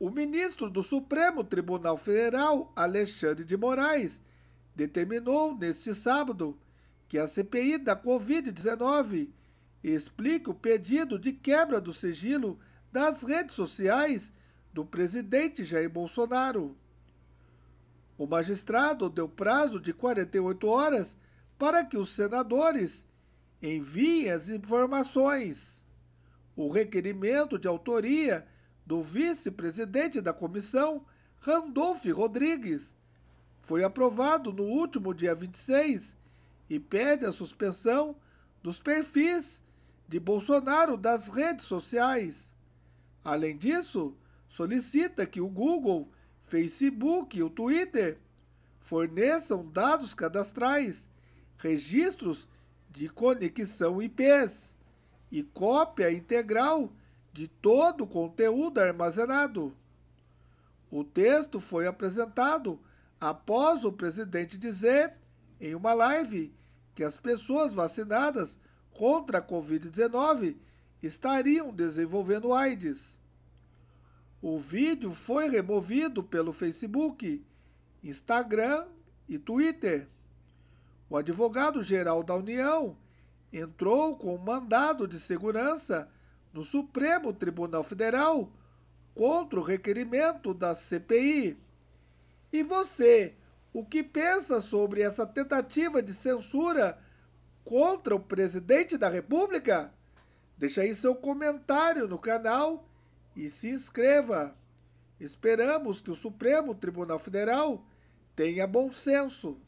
O ministro do Supremo Tribunal Federal, Alexandre de Moraes, determinou neste sábado que a CPI da Covid-19 explique o pedido de quebra do sigilo das redes sociais do presidente Jair Bolsonaro. O magistrado deu prazo de 48 horas para que os senadores enviem as informações. O requerimento de autoria do vice-presidente da comissão, Randolph Rodrigues, foi aprovado no último dia 26 e pede a suspensão dos perfis de Bolsonaro das redes sociais. Além disso, solicita que o Google, Facebook e o Twitter forneçam dados cadastrais, registros de conexão IPs e cópia integral de todo o conteúdo armazenado. O texto foi apresentado após o presidente dizer, em uma live, que as pessoas vacinadas contra a Covid-19 estariam desenvolvendo AIDS. O vídeo foi removido pelo Facebook, Instagram e Twitter. O advogado-geral da União entrou com um mandado de segurança no Supremo Tribunal Federal contra o requerimento da CPI. E você, o que pensa sobre essa tentativa de censura contra o presidente da República? Deixe aí seu comentário no canal e se inscreva. Esperamos que o Supremo Tribunal Federal tenha bom senso.